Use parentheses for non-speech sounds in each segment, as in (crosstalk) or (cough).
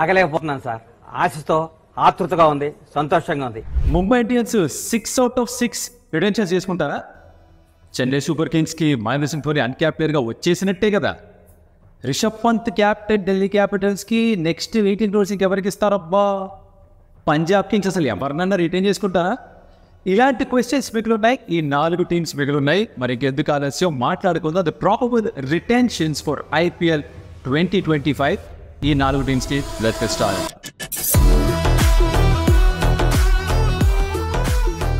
ఆగలేకపోతున్నాను sir ఆశతో ఆతృతగా ఉంది సంతోషంగా ఉంది Mumbai Indians six out of six retentions చేసుకుంటారా చెన్నై సూపర్ కింగ్స్కి మహేంద్ర సింగ్ ధోని అన్క్యాప్ వచ్చేసినట్టే కదా రిషబ్ పంత్ క్యాప్టెన్ ఢిల్లీ క్యాపిటల్స్కి నెక్స్ట్ ఎయిటీన్ క్రోర్స్ ఇంకెవరికి ఇస్తారబ్బా పంజాబ్ కింగ్స్ అసలు ఎవరినన్నా రిటైన్ చేసుకుంటారా ఇలాంటి క్వశ్చన్స్ ఉన్నాయి ఈ నాలుగు టీమ్స్ మిగిలిన్నాయి మరి ఎందుకు ఆలస్యం మాట్లాడుకుందాం the proper retentions for IPL twenty twenty five ఈ నాలుగు టీమ్స్కి కి టెస్ట్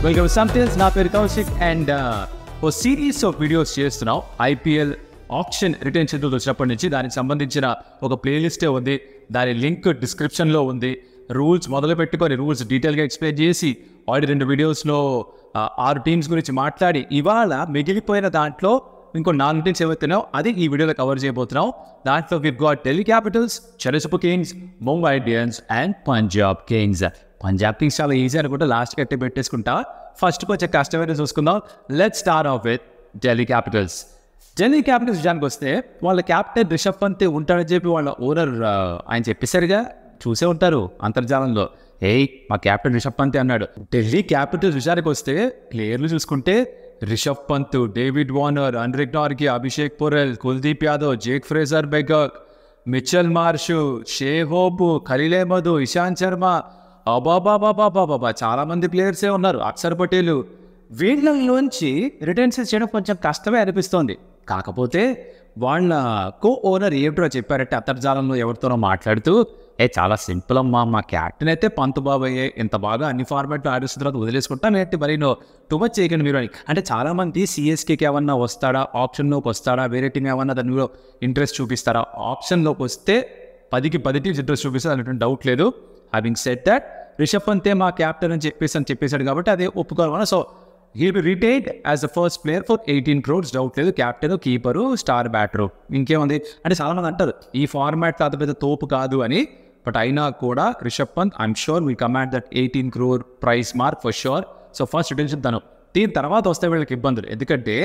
వెల్కమ్ సంథింగ్స్ నా పేరు కౌశిక్ అండ్ ఓ సిరీస్ ఆఫ్ వీడియోస్ చేస్తున్నాం ఐపీఎల్ ఆప్షన్ రిటర్న్ షెడ్యూల్ వచ్చినప్పటి నుంచి దానికి సంబంధించిన ఒక ప్లేలిస్టే ఉంది దాని లింక్ డిస్క్రిప్షన్లో ఉంది రూల్స్ మొదలు పెట్టుకొని రూల్స్ డీటెయిల్గా ఎక్స్ప్లెయిన్ చేసి ఆల్రెడీ రెండు వీడియోస్లో ఆరు టీమ్స్ గురించి మాట్లాడి ఇవాళ మిగిలిపోయిన దాంట్లో ఇంకో నాలుగు టీమ్స్ ఏమవుతున్నావు అది ఈ వీడియోలో కవర్ చేయబోతున్నాం దాంట్లో విప్ గా ఢిల్లీ క్యాపిటల్స్ చెరసపు Kings Mumbai Indians and Punjab Kings Punjab Kings చాలా ఈజీ అనుకుంటే లాస్ట్ కట్టి పెట్టేసుకుంటా ఫస్ట్ కొంచెం కష్టమైన చూసుకుందాం let start off with Delhi Capitals Delhi Capitals విషయానికి వస్తే వాళ్ళ క్యాప్టెన్ రిషబ్ పంత్ ఉంటాడని చెప్పి వాళ్ళ ఓనర్ ఆయన చెప్పేసరిగా చూసే ఉంటారు అంతర్జాలంలో ఏయ్ మా క్యాప్టెన్ రిషబ్ పంతే అన్నాడు ఢిల్లీ క్యాపిటల్స్ విషయానికి వస్తే ప్లేయర్లు చూసుకుంటే Rishabh Pant David Warner Anrich Nortje Abhishek Porel Kuldeep Yadav Jake Fraser బెగక్ మిచ్చల్ మార్షు షే హోప్ కలిలేమధు ఇషాంత్ శర్మ అబాబాబాబాబాబా చాలామంది ప్లేయర్సే ఉన్నారు అక్షర్ పటేలు వీళ్ళలోంచి రిటర్న్స్ చేయడం కొంచెం కష్టమే అనిపిస్తోంది కాకపోతే వాళ్ళ కో ఓనర్ ఏమిటో చెప్పారంటే అంతర్జాలంలో ఎవరితోనో మాట్లాడుతూ ఏ చాలా సింపుల్ అమ్మా మా క్యాప్టెన్ అయితే పంతు బాబయ్యే ఇంత బాగా అన్ని ఫార్మాట్లు ఆడిస్తున్న తర్వాత వదిలేసుకుంటాను నేను మరి నో టూ మచ్ చేయకండి మీరు అని అంటే చాలామంది సిఎస్కేకి ఏమన్నా వస్తాడా ఆప్షన్లోకి వస్తాడా వేరే టీం ఏమన్నా దాని మీద ఇంట్రెస్ట్ చూపిస్తారా ఆప్షన్లోకి వస్తే పదికి పది టీమ్స్ ఇంట్రెస్ట్ చూపిస్తారు అనేటువంటి డౌట్ లేదు హ్యావింగ్ సెట్ దట్ రిషబ్ పంతే మా క్యాప్టెన్ అని చెప్పేసి అని చెప్పేశాడు కాబట్టి అదే ఒప్పుకోవాలన్నా so he be retired as a first player for eighteen crores doubt లేదు క్యాప్టెన్ కీపరు స్టార్ బ్యాటరు ఇంకేముంది అంటే మంది అంటారు ఈ ఫార్మాట్ తాత పెద్ద తోపు కాదు అని బట్ అయినా కూడా Rishabh Pant I'm sure will command that eighteen crore price mark for sure so first retention తను దీని తర్వాత వస్తే వీళ్ళకి ఇబ్బందులు ఎందుకంటే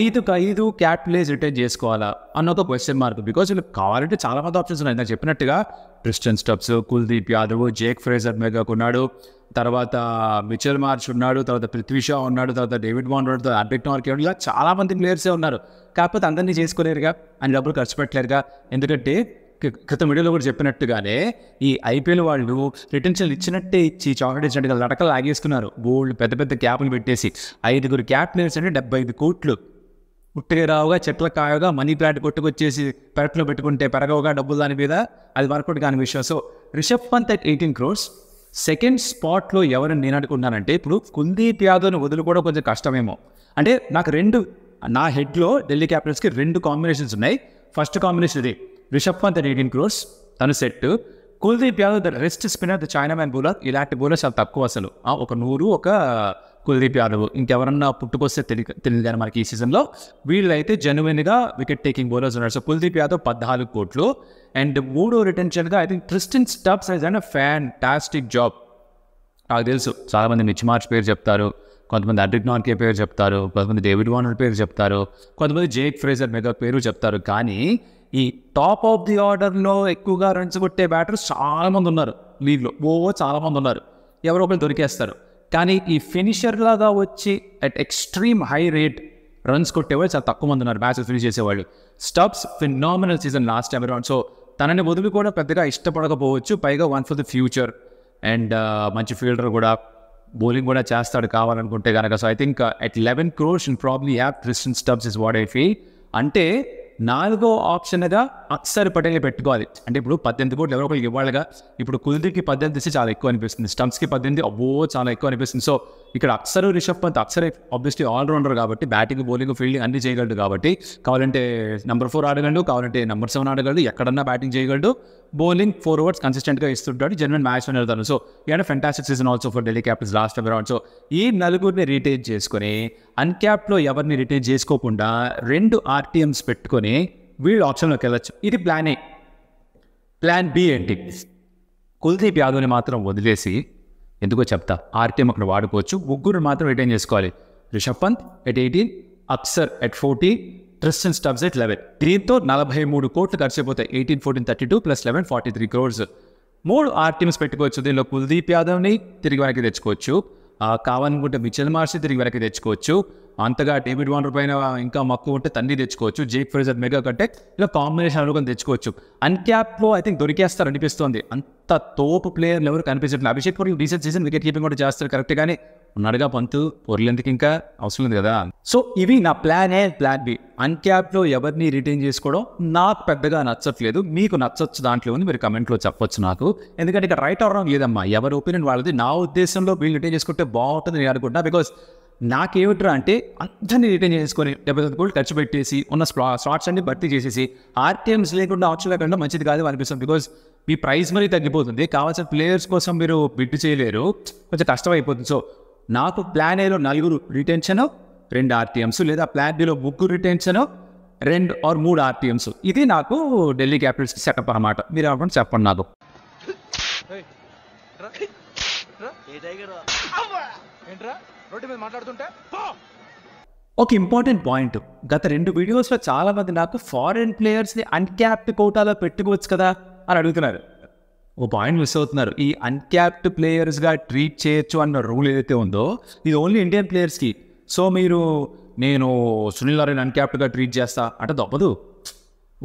ఐదుకు ఐదు క్యాపిటలైజ్ ప్లేస్ రిటైన్ చేసుకోవాలా అన్న ఒక క్వశ్చన్ మార్క్ బికాజ్ వీళ్ళు కావాలంటే చాలా మంది ఆప్షన్స్ ఉన్నాయి నాకు చెప్పినట్టుగా Tristan Stubbs Kuldeep Yadav Jake Fraser McGurk ఉన్నాడు తర్వాత మిచెల్ మార్చ్ ఉన్నాడు తర్వాత పృథ్వీ షా ఉన్నాడు తర్వాత డేవిడ్ బాండ్ ఉన్నాడు అడ్బెక్ట్ మార్క్ ఇలా చాలా మంది ప్లేయర్సే ఉన్నారు కాకపోతే అందరినీ చేసుకోలేరుగా అని డబ్బులు ఖర్చు పెట్టలేరుగా ఎందుకంటే క్రితం వీడియోలో కూడా చెప్పినట్టుగానే ఈ ఐపీఎల్ వాళ్ళు రిటెన్షన్లు ఇచ్చినట్టే ఇచ్చి చాక్లెట్ ఇచ్చినట్టు లడకలు లాగేసుకున్నారు బోల్డ్ పెద్ద పెద్ద క్యాప్లు పెట్టేసి ఐదుగురు క్యాప్ ప్లేయర్స్ అంటే డెబ్బై ఐదు కోట్లు పుట్టేరావుగా చెట్ల కాయగా మనీ ప్లాంట్ కొట్టుకొచ్చేసి పెరట్లో పెట్టుకుంటే పెరగవుగా డబ్బులు దాని మీద అది వర్కౌట్ కాని విషయం so Rishabh Pant at eighteen crores second స్పాట్లో ఎవరిని నేను అనుకున్నానంటే ఇప్పుడు కుల్దీప్ యాదవ్ని వదులుకోవడం కొంచెం కష్టమేమో అంటే నాకు రెండు నా హెడ్లో ఢిల్లీ క్యాపిటల్స్కి రెండు కాంబినేషన్స్ ఉన్నాయి ఫస్ట్ కాంబినేషన్ ఇది రిషబ్ పంత్ అట్ ఎయిటీన్ క్రోర్స్ తను set Kuldeep Yadav the rest spinner the chinaman bowler ఇలాంటి బౌలర్స్ చాలా తక్కువ అసలు ఒక నూరు ఒక కుల్దీప్ యాదవ్ ఇంకెవరన్నా పుట్టుకొస్తే తెలి తెలియదు కానీ మనకి ఈ సీజన్లో వీళ్ళైతే జెన్యున్గా వికెట్ టేకింగ్ బౌలర్స్ ఉన్నారు సో కుల్దీప్ యాదవ్ పద్నాలుగు కోట్లు అండ్ మూడో రిటెన్షన్గా I think Tristan Stubbs is and fantastic job నాకు తెలుసు చాలామంది మిచ్ మార్చ్ పేరు చెప్తారు కొంతమంది అడ్రిక్ నాన్కే పేరు చెప్తారు కొంతమంది డేవిడ్ వార్నర్ పేరు చెప్తారు కొంతమంది జేక్ ఫ్రేజర్ మెగా పేరు చెప్తారు కానీ ఈ టాప్ ఆఫ్ ది ఆర్డర్లో ఎక్కువగా రన్స్ కొట్టే బ్యాటర్స్ చాలామంది ఉన్నారు లీగ్లో ఓ చాలామంది ఉన్నారు ఎవరో ఒకరు దొరికేస్తారు కానీ ఈ ఫినిషర్ లాగా వచ్చి at extreme high rate runs కొట్టేవాడు చాలా తక్కువ మంది ఉన్నారు మ్యాచ్ ఫినిష్ చేసేవాళ్ళు Stubbs phenomenal season last time round so తనని వదిలి కూడా పెద్దగా ఇష్టపడకపోవచ్చు పైగా one for the future and మంచి ఫీల్డర్ కూడా బౌలింగ్ కూడా చేస్తాడు కావాలనుకుంటే కనుక so I think at eleven crores and probably happy Tristan Stubbs is what I feel అంటే నాలుగో ఆప్షన్గా అక్సర్ పటేల్ పెట్టుకోవాలి అంటే ఇప్పుడు పద్దెనిమిది కోట్లు ఎవరో ఒకరికి ఇవ్వాలిగా ఇప్పుడు కుదిరికి పద్దెనిమిది ఇస్తే చాలా ఎక్కువ అనిపిస్తుంది స్టంప్స్కి పద్దెనిమిది అవ్వో చాలా ఎక్కువ అనిపిస్తుంది సో ఇక్కడ అక్సర్ రిషబ్ పంత్ అక్సరే ఆబ్వియస్లీ ఆల్రౌండర్ కాబట్టి బ్యాటింగ్ బౌలింగ్ ఫీల్డింగ్ అన్ని చేయగలడు కాబట్టి కావాలంటే నెంబర్ ఫోర్ ఆడగలడు కావాలంటే నెంబర్ సెవెన్ ఆడగలడు ఎక్కడన్నా బ్యాటింగ్ చేయగలడు బౌలింగ్ ఫోర్ ఓవర్స్ కన్సిస్టెంట్గా ఇస్తుంటాడు జన్మన్ మ్యాచ్ విన్ సో ఇక fantastic season also for Delhi Capitals last ever round so ఈ నలుగురిని రిటైన్ చేసుకుని అన్క్యాప్లో ఎవరిని రిటైన్ చేసుకోకుండా రెండు ఆర్టీఎంస్ పెట్టుకొని వీళ్ళు ఆప్షన్లోకి వెళ్ళచ్చు ఇది ప్లాన్ ఏ ప్లాన్ బి ఏంటి కుల్దీప్ యాదవ్ని మాత్రం వదిలేసి ఎందుకో చెప్తా ఆర్టీఎం అక్కడ వాడుకోవచ్చు ముగ్గురు మాత్రం రిటైన్ చేసుకోవాలి Rishabh Pant at eighteen Axar at fourteen Tristan Stubbs at eleven దీంతో నలభై మూడు కోట్లు ఖర్చు అయిపోతాయి eighteen fourteen thirty two plus eleven forty three crores మూడు ఆర్టీఎంస్ పెట్టుకోవచ్చు దీనిలో కుల్దీప్ యాదవ్ని తిరిగి వెనక్కి తెచ్చుకోవచ్చు కావాలనుకుంటే మిచెల్ మార్చి తిరిగి వెనక్కి తెచ్చుకోవచ్చు అంతగా డేవిడ్ వాండర్ పైన ఇంకా మక్కువ ఉంటే తండ్రి తెచ్చుకోవచ్చు జేక్ ఫ్రేజర్ మెగా కంటే ఇలా కాంబినేషన్ అనుకుని తెచ్చుకోవచ్చు అన్క్యాప్లో ఐ థింక్ దొరికేస్తారు అనిపిస్తుంది అంత తోపు ప్లేయర్లు ఎవరు కనిపించట్లేదు Abhishek Puri recent season wicket keeping కూడా చేస్తారు కరెక్ట్ కానీ ఉన్నాడుగా పంతు పొరలేందుకు ఇంకా అవసరం లేదు కదా సో ఇవి నా ప్లాన్ ఏ ప్లాన్ బి అన్క్యాప్లో ఎవరిని రిటైన్ చేసుకోవడం నాకు పెద్దగా నచ్చట్లేదు మీకు నచ్చచ్చు దాంట్లో ఉంది మీరు కమెంట్లో చెప్పొచ్చు నాకు ఎందుకంటే ఇక్కడ రైట్ అవడం లేదమ్మా ఎవరి ఒపీనియన్ వాళ్ళది నా ఉద్దేశంలో వీళ్ళు రిటైన్ చేసుకుంటే బాగుంటుంది నేను అనుకుంటా బికాస్ నాకేమిట్రా అంటే అందరినీ రిటైన్ చేసుకొని డెబ్బై తొమ్మిది కోట్లు ఖర్చు పెట్టేసి ఉన్న స్లా స్లాట్స్ అన్ని భర్తీ చేసేసి ఆర్టీఎంస్ లేకుండా ఆప్షన్ లేకుండా మంచిది కాదు అనిపిస్తుంది బికాస్ మీ ప్రైస్ మరీ తగ్గిపోతుంది కావాల్సిన ప్లేయర్స్ కోసం మీరు బిడ్ చేయలేరు కొంచెం కష్టం అయిపోతుంది సో నాకు ప్లాన్ ఏలో నలుగురు రిటెన్షన్ రెండు ఆర్టీఎంస్ లేదా ప్లాన్ బిలో ముగ్గురు రిటెన్షన్ రెండు ఆర్ మూడు ఆర్టీఎంస్ ఇది నాకు ఢిల్లీ క్యాపిటల్స్ సెటప్ అనమాట మీరు అవ్వండి చెప్పండి నాకు ఒక ఇంపార్టెంట్ పాయింట్ గత రెండు వీడియోస్లో చాలామంది నాకు ఫారెన్ ప్లేయర్స్ని అన్క్యాప్డ్ కోటాలో పెట్టుకోవచ్చు కదా అని అడుగుతున్నారు ఓ పాయింట్ మిస్ అవుతున్నారు ఈ అన్క్యాప్డ్ ప్లేయర్స్గా ట్రీట్ చేయొచ్చు అన్న రూల్ ఏదైతే ఉందో ఇది ఓన్లీ ఇండియన్ ప్లేయర్స్కి సో మీరు నేను సునీల్ నారాయణ అన్క్యాప్డ్గా ట్రీట్ చేస్తా అంటే తప్పదు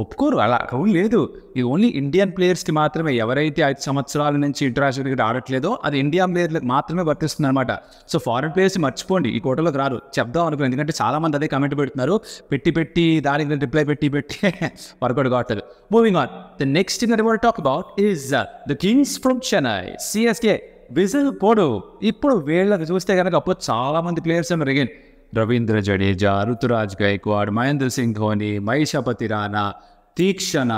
ఒప్పుకోరు అలా రూల్ లేదు ఇది ఓన్లీ ఇండియన్ ప్లేయర్స్కి మాత్రమే ఎవరైతే ఐదు సంవత్సరాల నుంచి ఇంటర్నేషనల్ క్రికెట్ ఆడట్లేదో అది ఇండియన్ ప్లేయర్లకు మాత్రమే వర్తిస్తుంది అనమాట సో ఫారెన్ ప్లేయర్స్ మర్చిపోండి ఈ కోటలోకి రారు చెప్దాం అనుకున్నాను ఎందుకంటే చాలామంది అదే కమెంట్ పెడుతున్నారు పెట్టి పెట్టి దానికి రిప్లై పెట్టి పెట్టి (laughs) వర్కౌట్ కావట్లేదు moving on the next in river talk about is the Kings from Chennai CSK whistle పోడు ఇప్పుడు వీళ్ళకి చూస్తే కనుక అప్పుడు చాలామంది ప్లేయర్స్ ఏమో రిగిన్ రవీంద్ర జడేజా ఋతురాజ్ గైక్వాడ్ మహేంద్ర సింగ్ ధోని మహిషపతి રાણા తీక్షణ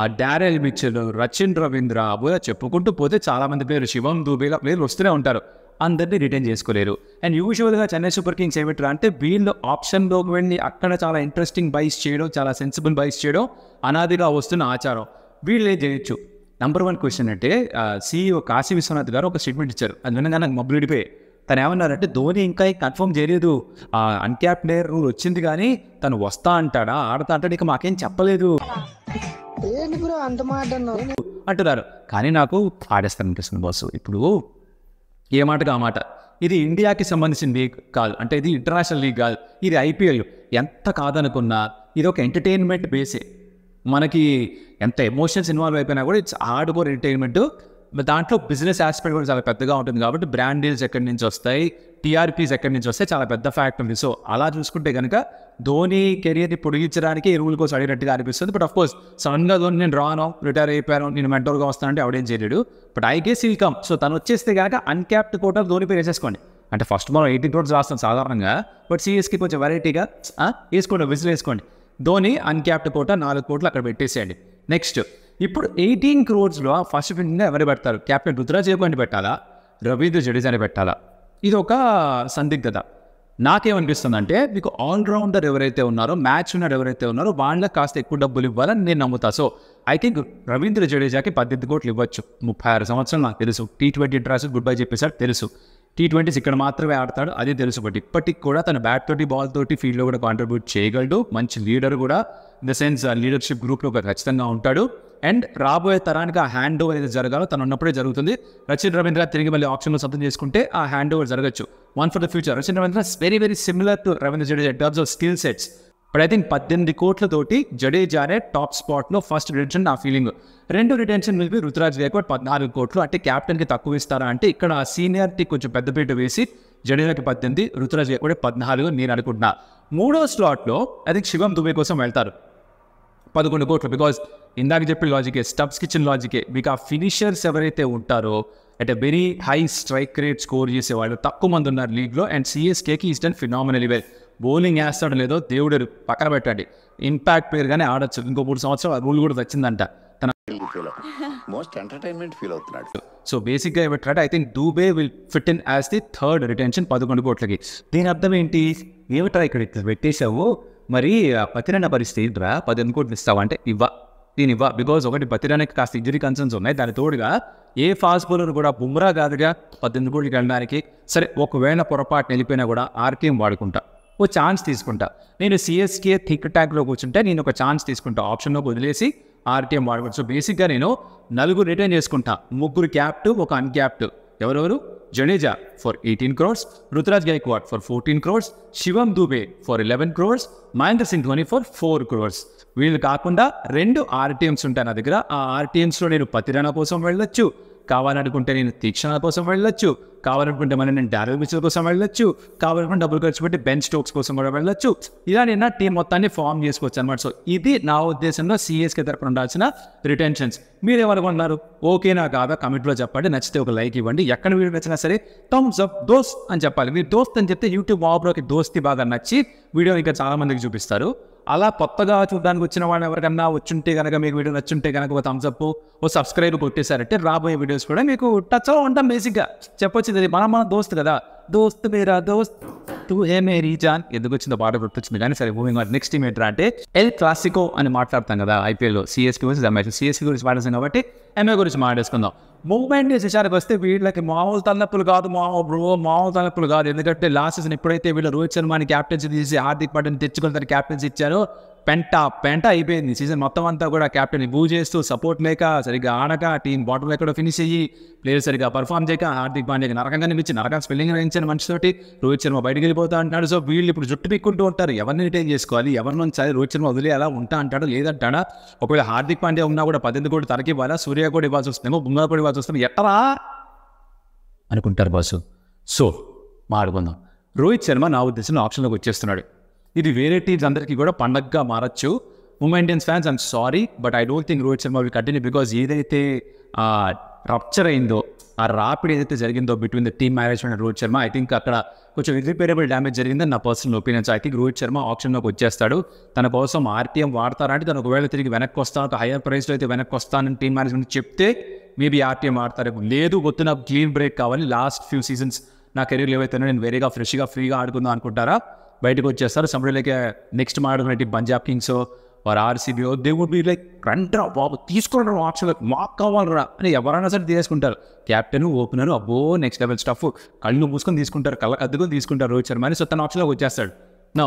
ఆ డారెల్ మిచ్చలు రచిన్ రవీంద్ర అబోయా చెప్పుకుంటూ పోతే చాలామంది పేరు శివం దూబేలా పేరు వస్తూనే ఉంటారు అందరినీ రిటైన్ చేసుకోలేరు అండ్ యూజువల్గా చెన్నై సూపర్ కింగ్స్ ఏమిటారు అంటే వీళ్ళు ఆప్షన్లోకి వెళ్ళి అక్కడ చాలా ఇంట్రెస్టింగ్ బైస్ చేయడం చాలా సెన్సిబుల్ బైస్ చేయడం అనాదిగా వస్తున్న ఆచారం వీళ్ళు ఏం చేయొచ్చు నెంబర్ వన్ క్వశ్చన్ అంటే సీఈఓ కాశీ విశ్వనాథ్ గారు ఒక స్టేట్మెంట్ ఇచ్చారు అది వినగానే నాకు మబ్బులిడిపోయాయి తను ఏమన్నారంటే ధోని ఇంకా కన్ఫర్మ్ చేయలేదు ఆ అన్క్యాప్ ప్లేయర్ రూల్ వచ్చింది కానీ తను వస్తా అంటాడా ఆడతా అంటాడు ఇక మాకేం చెప్పలేదు అంటున్నారు కానీ నాకు ఆడేస్తారనిపిస్తుంది బాసు ఇప్పుడు ఏ మాటగా ఆ మాట ఇది ఇండియాకి సంబంధించిన లీగ్ కాదు అంటే ఇది ఇంటర్నేషనల్ లీగ్ కాదు ఇది ఐపీఎల్ ఎంత కాదనుకున్నా ఇది ఒక ఎంటర్టైన్మెంట్ బేసే మనకి ఎంత ఎమోషన్స్ ఇన్వాల్వ్ అయిపోయినా కూడా ఇట్స్ హార్డ్ కోర్ ఎంటర్టైన్మెంట్ దాంట్లో బిజినెస్ ఆస్పెక్ట్ కూడా చాలా పెద్దగా ఉంటుంది కాబట్టి బ్రాండ్ డీల్స్ ఎక్కడి నుంచి వస్తాయి టీఆర్పీస్ ఎక్కడి నుంచి వస్తాయి చాలా పెద్ద ఫ్యాక్ట్ ఉంది సో అలా చూసుకుంటే కనుక ధోని కెరియర్ని పొడిగించడానికి ఎరువుల కోసం అడిగినట్టుగా అనిపిస్తుంది బట్ అఫ్కోర్స్ సడన్గా ధోని నేను రాను రిటైర్ అయిపోయాను నేను మెంటోర్గా వస్తానంటే అవడేం చేయలేడు but I guess will come so తను వచ్చేస్తే కనుక అన్క్యాప్డ్ కోటర్ ధోని పేరు వేసేసుకోండి అంటే ఫస్ట్ మనం ఎయిటీన్ క్రోడ్స్ రాస్తాం సాధారణంగా బట్ సిఎస్కి కొంచెం వెరైటీగా వేసుకోండి విజిల్ వేసుకోండి ధోని అన్క్యాప్డ్ కోట నాలుగు కోట్లు అక్కడ పెట్టేసేయండి నెక్స్ట్ ఇప్పుడు ఎయిటీన్ క్రోర్స్లో ఫస్ట్ ఫిఫ్టీన్గా ఎవరు పెడతారు క్యాప్టెన్ రుద్రాజేబు అని పెట్టాలా రవీంద్ర జడేజా అని పెట్టాలా ఇది ఒక సందిగ్ధత నాకేమనిపిస్తుందంటే మీకు ఆల్రౌండర్ ఎవరైతే ఉన్నారో మ్యాచ్ ఉన్నారు ఎవరైతే ఉన్నారో వాళ్ళకి కాస్త ఎక్కువ డబ్బులు ఇవ్వాలని నేను నమ్ముతా సో ఐ థింక్ రవీంద్ర జడేజాకి పద్దెనిమిది కోట్లు ఇవ్వచ్చు ముప్పై ఆరు సంవత్సరాలు నాకు తెలుసు టీ ట్వంటీ డ్రాస్ గుడ్ బై చెప్పేసాడు తెలుసు టీ ట్వంటీస్ ఇక్కడ మాత్రమే ఆడతాడు అదే తెలుసు బట్ ఇప్పటికి కూడా తన బ్యాట్ తోటి బాల్ తోటి ఫీల్డ్లో కూడా కాంట్రిబ్యూట్ చేయగలడు మంచి లీడర్ కూడా ఇన్ ద సెన్స్ లీడర్షిప్ గ్రూప్లో ఖచ్చితంగా ఉంటాడు అండ్ రాబోయే తరానికి ఆ హ్యాండ్ ఓవర్ ఏదైతే జరగాలో తను ఉన్నప్పుడే జరుగుతుంది రచిన్ రవీంద్ర తిరిగి మళ్ళీ ఆప్షన్లో సొంతం చేసుకుంటే ఆ హ్యాండ్ ఓవర్ జరగచ్చు one for the future Rachin Ravindra very very similar to Ravindra Jadeja terms of skill sets but I think పద్దెనిమిది కోట్లతోటి జడేజానే టాప్ స్పాట్లో ఫస్ట్ రిటెన్షన్ నా ఫీలింగ్ రెండు రిటెన్షన్ మీద రుతురాజ్ గైక్వాడ్ పద్నాలుగు కోట్లు అంటే క్యాప్టెన్కి తక్కువ ఇస్తారా అంటే ఇక్కడ సీనియారిటీ కొంచెం పెద్దపీట వేసి జడేజాకి పద్దెనిమిది రుతురాజ్ గైక్వాడ్ పద్నాలుగు నేను అనుకుంటున్నా మూడో స్లాట్లో అది శివం దుబే కోసం వెళ్తారు పదకొండు కోట్లు బికాజ్ ఇందాక చెప్పిన లాజికే స్టబ్స్ కిచెన్ లాజికే మీకు ఆ ఫినిషర్స్ ఎవరైతే ఉంటారో at a very high strike rate score చేసే వాళ్ళు తక్కువ మంది ఉన్నారు లీగ్లో అండ్ సిఎస్కేకి is done phenomenal well bowling వేస్తాడు లేదో దేవుడు పక్కన పెట్టండి ఇంపాక్ట్ పేరు కానీ ఆడొచ్చు ఇంకో మూడు సంవత్సరాలు ఆ రూల్ కూడా వచ్చిందంట తన మోస్ట్ ఎంటర్టైన్మెంట్ ఫీల్ అవుతున్నాడు సో బేసిక్గా ఏమంటాడు I think Dube will fit in as the third retention పదకొండు కోట్లకి దీని అర్థం ఏంటి ఏమిట్రా ఇక్కడ ఇట్లా పెట్టేశావు మరి పతిరన్న పరిస్థితి రా పదిహేను కోట్లు ఇస్తావు అంటే ఇవ్వ దీని ఇవ్వ బికాజ్ ఒకటి బతిరానికి కాస్త ఇంజరీ కన్సర్న్స్ ఉన్నాయి దాని తోడుగా ఏ ఫాస్ట్ బౌలర్ కూడా బుమ్రా కాదుగా పద్దెనిమిది గోళ్ళకి వెళ్ళడానికి సరే ఒకవేళ పొరపాటు వెళ్ళిపోయినా కూడా ఆర్కేం వాడుకుంటా ఓ ఛాన్స్ తీసుకుంటా నేను సిఎస్కే థిక్ ట్యాక్లో కూర్చుంటే నేను ఒక ఛాన్స్ తీసుకుంటా ఆప్షన్లో వదిలేసి ఆర్టీఎం వాడుకుంటా సో బేసిక్గా నేను నలుగురు రిటర్న్ చేసుకుంటా ముగ్గురు క్యాప్టు ఒక అన్క్యాప్టు ఎవరెవరు Jadeja for eighteen crores Ruturaj Gaikwad for fourteen crores Shivam Dube for eleven crores Mahendra Singh Dhoni for four crores వీళ్ళు కాకుండా రెండు ఆర్టీఎంస్ ఉంటాయి నా దగ్గర ఆ ఆర్టీఎంస్లో నేను పతిరణ కోసం వెళ్ళొచ్చు కావాలనుకుంటే నేను తీక్షణ కోసం వెళ్ళొచ్చు కావాలనుకుంటే మనం నేను డారల్ మిచర్ కోసం వెళ్ళొచ్చు కావాలనుకుంటే డబ్బులు ఖర్చు పెట్టి బెంచ్ స్టోక్స్ కోసం కూడా వెళ్ళొచ్చు ఇలా నేను టీం మొత్తాన్ని ఫామ్ చేసుకోవచ్చు అనమాట సో ఇది నా ఉద్దేశంలో సిఎస్కే తరపున ఉండాల్సిన రిటెన్షన్స్ మీరు ఏమనుకుంటున్నారు ఓకే నా కాదా కమెంట్లో చెప్పండి నచ్చితే ఒక లైక్ ఇవ్వండి ఎక్కడ వీడియో వచ్చినా సరే థమ్స్ అప్ దోస్త్ అని చెప్పాలి మీరు దోస్త్ అని చెప్తే యూట్యూబ్ ఆబ్లోకి దోస్తి బాగా నచ్చి వీడియో ఇంకా చాలామందికి చూపిస్తారు అలా కొత్తగా చూడడానికి వచ్చిన వాళ్ళు ఎవరికన్నా వచ్చుంటే కనుక మీకు వీడియో నచ్చుంటే కనుక ఒక థమ్స్అప్ ఓ సబ్స్క్రైబ్ కొట్టేశారంటే రాబోయే వీడియోస్ కూడా మీకు టచ్లో ఉంటాం బేసిక్గా చెప్పొచ్చింది మన మన దోస్త్ కదా దోస్త్ మీరా దోస్త్ టూ ఏ మే రీజాన్ ఎందుకు వచ్చిందో పాట గుర్తొచ్చింది కానీ సరే మూవింగ్ ఆన్ నెక్స్ట్ టీమ్ ఏంటంటే అంటే ఎల్ క్లాసికో అని మాట్లాడతాం కదా ఐపీఎల్లో సిఎస్కి గురించి సిఎస్కి గురించి మాట్లాడేసాం కాబట్టి ఎంఏ గురించి మాట్లాడేసుకుందాం మూమెంట్ చేసేసరికి వస్తే వీళ్ళకి మామూలు తలనొప్పులు కాదు మామూలు బ్రో మామూలు తలనొప్పులు కాదు ఎందుకంటే లాస్ట్ సీజన్ ఎప్పుడైతే వీళ్ళు రోహిత్ శర్మని క్యాప్టెన్సీ తీసి హార్దిక్ పటేల్ తెచ్చుకొని తన క్యాప్టెన్సీ ఇచ్చారో పెంట పెంట అయిపోయింది సీజన్ మొత్తం అంతా కూడా క్యాప్టెన్ మూవ్ చేస్తూ సపోర్ట్ లేక సరిగ్గా ఆడక టీం బాటంలో ఎక్కడో ఫినిష్ అయ్యి ప్లేయర్ సరిగ్గా పర్ఫామ్ చేయక హార్దిక్ పాండ్యాకి నరకంగా నిలిచి నరకం స్పెల్లింగ్ రాయించిన మనిషితోటి రోహిత్ శర్మ బయటకు వెళ్ళిపోతా అంటాడు సో వీళ్ళు ఇప్పుడు జుట్టు పిక్కుంటూ ఉంటారు ఎవరిని రిటైన్ చేసుకోవాలి ఎవరి నుంచి రోహిత్ శర్మ వదిలే అలా ఉంటా అంటాడు లేదంటాడా ఒకవేళ హార్దిక్ పాండ్యా ఉన్నా కూడా పద్దెనిమిది కోటి తరకి ఇవ్వాలా సూర్య కూడా ఇవ్వాల్సి వస్తుందేమో బుంగా కూడా ఇవ్వాల్సి వస్తుంది ఎట్టరా అనుకుంటారు బాసు సో మాడుకుందాం రోహిత్ శర్మ నా ఉద్దేశంలో ఆప్షన్లోకి వచ్చేస్తున్నాడు ఇది వేరే టీమ్స్ అందరికీ కూడా పండగగా మారచ్చు Mumbai Indians fans I'm sorry but I don't think Rohit Sharma will continue because ఏదైతే రప్చర్ అయిందో ఆ రాపిడ్ ఏదైతే జరిగిందో between the team management and Rohit Sharma I think అక్కడ కొంచెం ఇర్రిపేరబుల్ డ్యామేజ్ జరిగిందని నా personal opinions I think Rohit Sharma ఆప్షన్లోకి వచ్చేస్తాడు తన కోసం ఆర్టీఎం వాడతారంటే తను ఒకవేళ తిరిగి వెనక్కి వస్తాను ఒక హైయర్ ప్రైస్లో అయితే వెనక్కి వస్తానని టీమ్ మేనేజ్మెంట్ చెప్తే మేబీ ఆర్టీఎం ఆడతారేమో లేదు వద్దు నాకు క్లీన్ బ్రేక్ కావాలి లాస్ట్ ఫ్యూ సీజన్స్ నా కెరీర్లో ఏవైతే నేను వేరేగా ఫ్రెష్గా ఫ్రీగా ఆడుకుందాం అనుకుంటారా బయటకు వచ్చేస్తారు సంబడి లైక్ నెక్స్ట్ మాడినట్టు పంజాబ్ కింగ్స్ వారు ఆర్సీబీఓ దే వుడ్ బి లైక్ రండ్రా బాబు తీసుకురా ఆప్షన్ మాకు కావాలరా అని ఎవరైనా సరే తీసేసుకుంటారు క్యాప్టెన్ ఓపెనర్ అబ్బో నెక్స్ట్ లెవెల్ స్టఫ్ కళ్ళు మూసుకొని తీసుకుంటారు కళ్ళ కద్దుకొని తీసుకుంటారు రోహిత్ శర్మ అని సో తన ఆప్షన్లోకి వచ్చేస్తాడు నా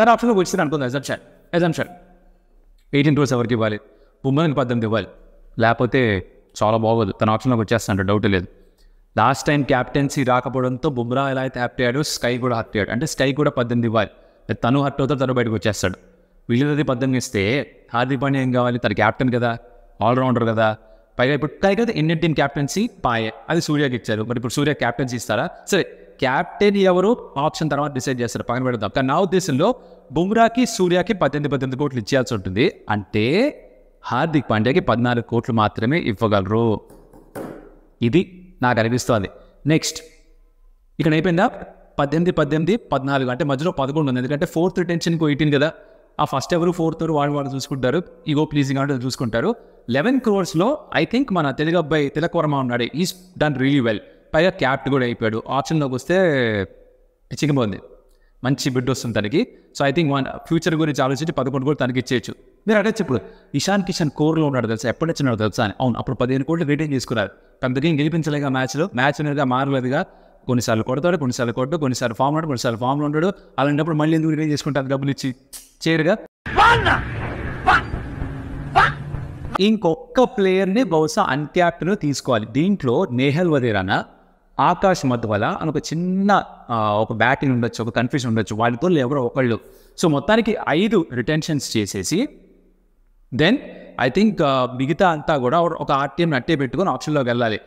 తన ఆప్షన్లోకి వచ్చింది అనుకుంది ఎజమ్ ఎజంప్షన్ ఎయిటీన్ రోజు ఎవరికి ఇవ్వాలి ఉమ్మనికి పద్దెనిమిది ఇవ్వాలి లేకపోతే చాలా బాగోదు తన ఆప్షన్లోకి వచ్చేస్తాడు డౌట్ లేదు లాస్ట్ టైం క్యాప్టెన్సీ రాకపోవడంతో బుమ్రా ఎలా అయితే హ్యాపీ అయ్యాడో స్కై కూడా హ్యాపీ అయ్యాడు అంటే స్కై కూడా పద్దెనిమిది ఇవ్వాలి తను హర్ట్ అవుతారు తను బయటకు వచ్చేస్తాడు వీళ్ళది పద్దెనిమిది ఇస్తే హార్దిక్ పాండ్యా ఏం కావాలి తన క్యాప్టెన్ కదా ఆల్రౌండర్ కదా పైగా ఇప్పుడు కదా ఇండియన్ టీమ్ క్యాప్టెన్సీ పాయే అది సూర్యకి ఇచ్చారు మరి ఇప్పుడు సూర్య క్యాప్టెన్సీ ఇస్తారా సరే క్యాప్టెన్ ఎవరు ఆప్షన్ తర్వాత డిసైడ్ చేస్తారు పక్కన పెడదాం కానీ నా ఉద్దేశంలో బుమ్రాకి సూర్యాకి పద్దెనిమిది పద్దెనిమిది కోట్లు ఇచ్చేయాల్సి ఉంటుంది అంటే హార్దిక్ పాండ్యాకి పద్నాలుగు కోట్లు మాత్రమే ఇవ్వగలరు ఇది నాకు అనిపిస్తుంది నెక్స్ట్ ఇక్కడ అయిపోయిందా పద్దెనిమిది పద్దెనిమిది పద్నాలుగు అంటే మధ్యలో పదకొండు ఉంది ఎందుకంటే ఫోర్త్ టెన్షన్కి ఎయిటీన్ కదా ఆ ఫస్ట్ ఎవరు ఫోర్త్ ఎవరు వాళ్ళు వాళ్ళు చూసుకుంటారు ఈగో ప్లీజింగ్ అంటే చూసుకుంటారు లెవెన్ క్రోర్స్లో ఐ థింక్ మన తెలుగు అబ్బాయి తిలకవర్మ ఉన్నాడు ఈస్ డన్ రియలీ వెల్ పైగా క్యాప్ట్ కూడా అయిపోయాడు ఆప్షన్లోకి వస్తే పిచ్చికి మంచి బిడ్ వస్తుంది తనకి so I think one future గురించి ఆలోచించి పదకొండు కూడా తనకి ఇచ్చేయచ్చు మీరు అడగచ్చు ఇప్పుడు ఇషాన్ కిషన్ కోర్లో ఉన్నాడు తెలుసా ఎప్పటి నుంచి ఉన్నాడు తెలుసా అని అవును అప్పుడు పదిహేను కోట్లు రిటైన్ తీసుకున్నారు పెద్దగా గెలిపించలేగా మ్యాచ్లో మ్యాచ్ అనేది మారలేదుగా కొన్నిసార్లు కొడతాడు కొన్నిసార్లు కొట్టు కొన్నిసార్లు ఫామ్ ఉన్నాడు కొన్నిసార్లు ఫామ్లో ఉంటాడు అలాంటప్పుడు మళ్ళీ ఎందుకు రిటైన్ చేసుకుంటారు డబ్బులు ఇచ్చి చేరుగా ఇంకొక ప్లేయర్ని బహుశా అన్క్యాప్ట్ను తీసుకోవాలి దీంట్లో నేహల్ వదేరాన ఆకాష్ మధువల అని ఒక చిన్న ఒక బ్యాటింగ్ ఉండొచ్చు ఒక కన్ఫ్యూజన్ ఉండొచ్చు వాళ్ళతో ఎవరో ఒకళ్ళు సో మొత్తానికి ఐదు రిటెన్షన్స్ చేసేసి దెన్ ఐ థింక్ మిగతా అంతా కూడా ఒక ఆర్టీఎం అట్టే పెట్టుకొని ఆప్షన్లోకి వెళ్ళాలి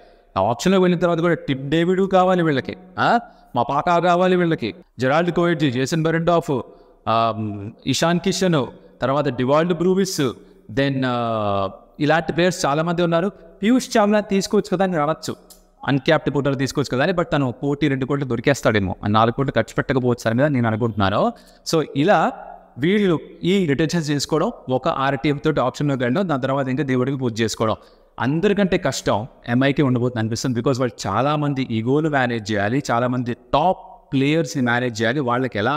ఆప్షన్లో వెళ్ళిన తర్వాత కూడా టిప్ డేవిడ్ కావాలి వీళ్ళకి మా పాక కావాలి వీళ్ళకి జెరాల్డ్ కోయిడ్జీ జేసన్ బరెండాఫ్ ఆఫ్ ఇషాన్ కిషన్ తర్వాత డివాల్డ్ బ్రూవిస్ దెన్ ఇలాంటి ప్లేయర్స్ చాలామంది ఉన్నారు పీయూష్ చావ్లా తీసుకోవచ్చు కదా అని అనొచ్చు అన్క్యాప్డ్ పోటర్ తీసుకోవచ్చు కదా అని బట్ తను కోటి రెండు కోట్లు దొరికేస్తాడేమో నాలుగు కోట్లు ఖర్చు పెట్టకపోవచ్చు అని నేను అనుకుంటున్నాను సో ఇలా వీళ్ళు ఈ రిటెన్షన్ చేసుకోవడం ఒక ఆర్టీఎఫ్ తోటి ఆప్షన్లో వెళ్ళడం దాని తర్వాత ఇంకా దేవుడికి పూజ చేసుకోవడం అందరికంటే కష్టం ఎంఐకి ఉండబోతుంది అనిపిస్తుంది బికాజ్ వాళ్ళు చాలామంది ఈగోలు మేనేజ్ చేయాలి చాలామంది టాప్ ప్లేయర్స్ని మేనేజ్ చేయాలి వాళ్ళకి ఎలా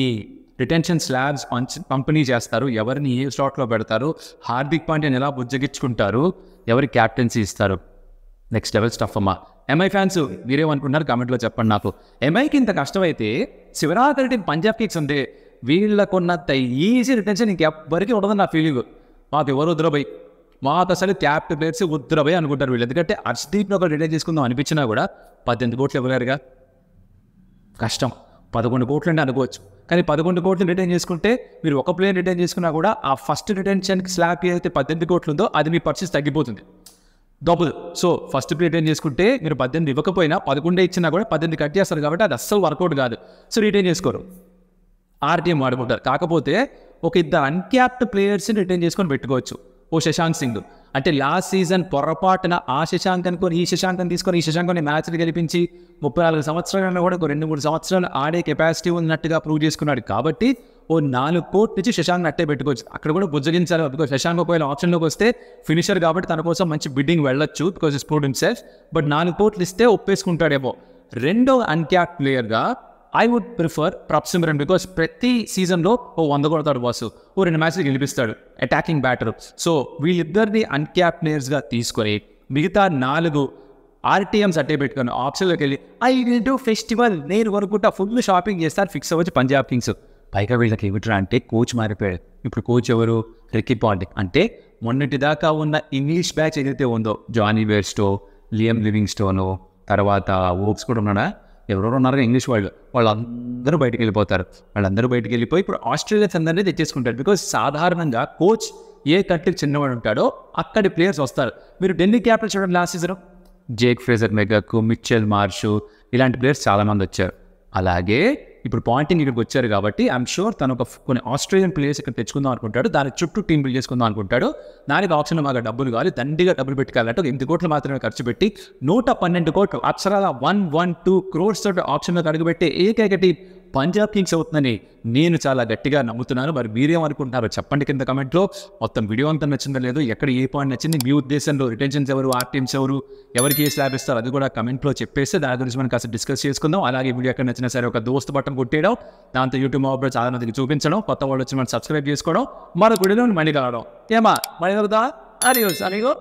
ఈ రిటెన్షన్ స్లాబ్స్ పంపిణీ చేస్తారు ఎవరిని ఏ స్లాట్లో పెడతారు హార్దిక్ పాండ్యాని ఎలా బుజ్జగించుకుంటారు ఎవరి క్యాప్టెన్సీ ఇస్తారు నెక్స్ట్ లెవెల్ స్టఫ్ అమ్మా ఎంఐ ఫ్యాన్స్ మీరేమనుకుంటున్నారు కామెంట్లో చెప్పండి నాకు ఎంఐకి ఇంత కష్టమైతే శివరాత్రి రెడ్డి పంజాబ్ కిక్స్ అంటే ఉన్నంత ఈజీ రిటెన్షన్ ఇంకెవ్వరికి ఉండదు నా ఫీలింగ్ మాకు ఎవరు ఉద్రబై మాకు అసలు క్యాప్టెన్ ప్లేయర్స్ వద్దురాబాయ్ అనుకుంటారు వీళ్ళు ఎందుకంటే అర్షదీప్ని ఒక రిటైన్ చేసుకుందాం అనిపించినా కూడా పద్దెనిమిది కోట్లు ఇవ్వలేరుగా కష్టం పదకొండు కోట్లు అంటే అనుకోవచ్చు కానీ పదకొండు కోట్లు రిటర్న్ చేసుకుంటే మీరు ఒక ప్లేయర్ రిటర్న్ చేసుకున్నా కూడా ఆ ఫస్ట్ రిటెన్షన్కి స్లాబ్ ఏదైతే పద్దెనిమిది కోట్లు ఉందో అది మీ పర్చేస్ తగ్గిపోతుంది దొబ్బదు సో ఫస్ట్ ప్లేట్ రిటైన్ చేసుకుంటే మీరు పద్దెనిమిది ఇవ్వకపోయినా పదకొండే ఇచ్చినా కూడా పద్దెనిమిది కట్ చేస్తారు కాబట్టి అది అస్సలు వర్కౌట్ కాదు సో రిటైన్ చేసుకోరు ఆర్టీఎం వాడుకుంటారు కాకపోతే ఒక ఇద్దరు అన్క్యాప్డ్ ప్లేయర్స్ని రిటర్న్ చేసుకొని పెట్టుకోవచ్చు ఓ శశాంక్ సింగ్ అంటే లాస్ట్ సీజన్ పొరపాటున ఆ శశాంక్ అనుకొని ఈ శశాంక్ అని తీసుకొని ఈ శశాంక్ని మ్యాచ్లు గెలిపించి ముప్పై నాలుగు సంవత్సరాలలో కూడా ఒక రెండు మూడు సంవత్సరాలు ఆడే కెపాసిటీ ఉన్నట్టుగా ప్రూవ్ చేసుకున్నాడు కాబట్టి ఓ నాలుగు కోట్ నుంచి శశాంక్ అట్టే పెట్టుకోవచ్చు అక్కడ కూడా బుజ్జగించాలి బికాస్ శశాంక్ ఒకవేళ ఆప్షన్లోకి వస్తే ఫినిషర్ కాబట్టి తన కోసం మంచి బిడ్డింగ్ వెళ్ళొచ్చు because is prove himself but నాలుగు కోట్లు ఇస్తే ఒప్పేసుకుంటాడేమో రెండో అన్క్యాప్ ప్లేయర్గా I would prefer Prabhsimran because ప్రతి సీజన్లో ఓ వంద కొడతాడు బాసు ఓ రెండు మ్యాచ్లు గెలిపిస్తాడు అటాకింగ్ బ్యాటర్ సో వీళ్ళిద్దరిని అన్క్యాప్ ప్లేయర్స్గా తీసుకొని మిగతా నాలుగు ఆర్టీఎంస్ అట్టే పెట్టుకొని ఆప్షన్లోకి వెళ్ళి ఐ విల్ డూ ఫెస్టివల్ నేను కొనుక్కుంటా ఫుల్ షాపింగ్ చేస్తారు ఫిక్స్ అవ్వచ్చు పంజాబ్ కింగ్స్ పైగా వీళ్ళకి ఏమిట్రా అంటే కోచ్ మారిపోయాడు ఇప్పుడు కోచ్ ఎవరు రికీ పాంటిక్ అంటే మొన్నటి దాకా ఉన్న ఇంగ్లీష్ బ్యాచ్ ఏదైతే ఉందో Jonny Bairstow Liam Livingstone తర్వాత ఓప్స్ కూడా ఉన్నాడా ఎవరెవరు ఉన్నారో ఇంగ్లీష్ వాళ్ళు వాళ్ళందరూ బయటకు వెళ్ళిపోతారు వాళ్ళందరూ బయటకు వెళ్ళిపోయి ఇప్పుడు ఆస్ట్రేలియా అందరినీ తెచ్చేసుకుంటారు బికాజ్ సాధారణంగా కోచ్ ఏ కంట్రీకి చిన్నవాడు ఉంటాడో అక్కడి ప్లేయర్స్ వస్తారు మీరు ఢిల్లీ క్యాపిటల్స్ చూడండి last season Jake Fraser McGurk Mitchell Marsh ఇలాంటి ప్లేయర్స్ చాలామంది వచ్చారు అలాగే ఇప్పుడు పాయింటింగ్ ఇక్కడికి వచ్చారు కాబట్టి ఐఎమ్ షూర్ తను ఒక కొన్ని ఆస్ట్రేలియన్ ప్లేయర్స్ ఇక్కడ తెచ్చుకుందాం అనుకుంటాడు దాని చుట్టూ టీం బిల్డ్ చేసుకుందాం అనుకుంటాడు దానికి ఆప్షన్ మాకు డబ్బులు కావాలి దండిగా డబ్బులు పెట్టుకోవాలంటే ఎనిమిది కోట్లు మాత్రమే ఖర్చు పెట్టి నూట పన్నెండు కోట్లు అక్షరాల వన్ వన్ టూ క్రోర్స్ తోటి మీద అడుగుపెట్టే ఏకైక టీం పంజాబ్ కింగ్స్ అవుతుందని నేను చాలా గట్టిగా నమ్ముతున్నాను మరి మీరేమనుకుంటున్నారో చెప్పండి కింద కమెంట్లో మొత్తం వీడియో అంతా నచ్చిందో లేదో ఎక్కడ ఏ పాయింట్ నచ్చింది మీ ఉద్దేశంలో రిటెన్షన్స్ ఎవరు టీమ్స్ ఎవరు ఎవరికి ఏ స్లాబ్ ఇస్తారు అది కూడా కమెంట్లో చెప్పేస్తే దాని గురించి మనం కాస్త డిస్కస్ చేసుకుందాం అలాగే వీడియో ఎక్కడ నచ్చినా సరే ఒక దోస్త్ బట్టం కొట్టేయడం దాంతో యూట్యూబ్ ఆపరేట్ చాలా మందికి చూపించడం కొత్త వాళ్ళు వచ్చి మనం సబ్స్క్రైబ్ చేసుకోవడం మన గుడిలో మణి కావడం ఏమా మణి కలుగుతా అడిగో